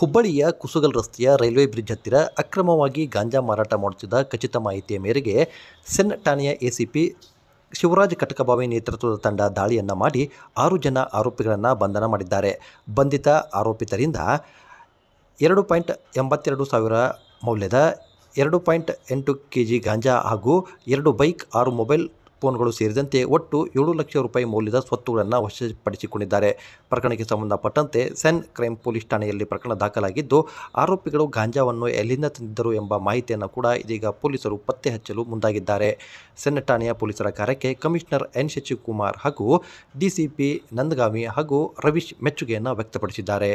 ಹುಬ್ಬಳ್ಳಿಯ ಕುಸುಗಲ್ ರಸ್ತೆಯ railway bridge ಹತ್ತಿರ ಅಕ್ರಮವಾಗಿ ಗಾಂಜಾ ಮಾರಾಟ ಮಾಡುತ್ತಿದ್ದ ಖಚಿತ ಮಾಹಿತಿಯ ಮೇರೆಗೆ ಸೆನ್ ಠಾಣೆಯ ಎಸಿಪಿ ಶಿವರಾಜ್ ಕಟಕಬಾವಿ ನೇತೃತ್ವದ ತಂಡ ದಾಳಿಯನ್ನು ಮಾಡಿ ಆರು ಜನ ಆರೋಪಿಗಳನ್ನು ಬಂಧನ ಮಾಡಿದ್ದಾರೆ ಬಂಧಿತ ಆರೋಪಿತರಿಂದ ಎರಡು ಪಾಯಿಂಟ್ ಎಂಬತ್ತೆರಡು ಸಾವಿರ ಮೌಲ್ಯದ ಎರಡು ಪಾಯಿಂಟ್ ಎಂಟು ಕೆ ಜಿ ಗಾಂಜಾ ಹಾಗೂ ಎರಡು ಬೈಕ್ ಆರು ಮೊಬೈಲ್ ಫೋನ್ಗಳು ಸೇರಿದಂತೆ ಒಟ್ಟು ಏಳು ಲಕ್ಷ ರೂಪಾಯಿ ಮೌಲ್ಯದ ಸ್ವತ್ತುಗಳನ್ನು ವಶಪಡಿಸಿಕೊಂಡಿದ್ದಾರೆ ಪ್ರಕರಣಕ್ಕೆ ಸಂಬಂಧಪಟ್ಟಂತೆ ಸೆನ್ ಕ್ರೈಮ್ ಪೊಲೀಸ್ ಠಾಣೆಯಲ್ಲಿ ಪ್ರಕರಣ ದಾಖಲಾಗಿದ್ದು ಆರೋಪಿಗಳು ಗಾಂಜಾವನ್ನು ಎಲ್ಲಿಂದ ತಂದಿದ್ದರು ಎಂಬ ಮಾಹಿತಿಯನ್ನು ಕೂಡ ಇದೀಗ ಪೊಲೀಸರು ಪತ್ತೆ ಹಚ್ಚಲು ಮುಂದಾಗಿದ್ದಾರೆ ಸೆನ್ ಠಾಣೆಯ ಪೊಲೀಸರ ಕಾರ್ಯಕ್ಕೆ ಕಮಿಷನರ್ ಎನ್ ಶಶಿಕುಮಾರ್ ಹಾಗೂ ಡಿಸಿಪಿ ನಂದಗಾಮಿ ಹಾಗೂ ರವೀಶ್ ಮೆಚ್ಚುಗೆಯನ್ನು ವ್ಯಕ್ತಪಡಿಸಿದ್ದಾರೆ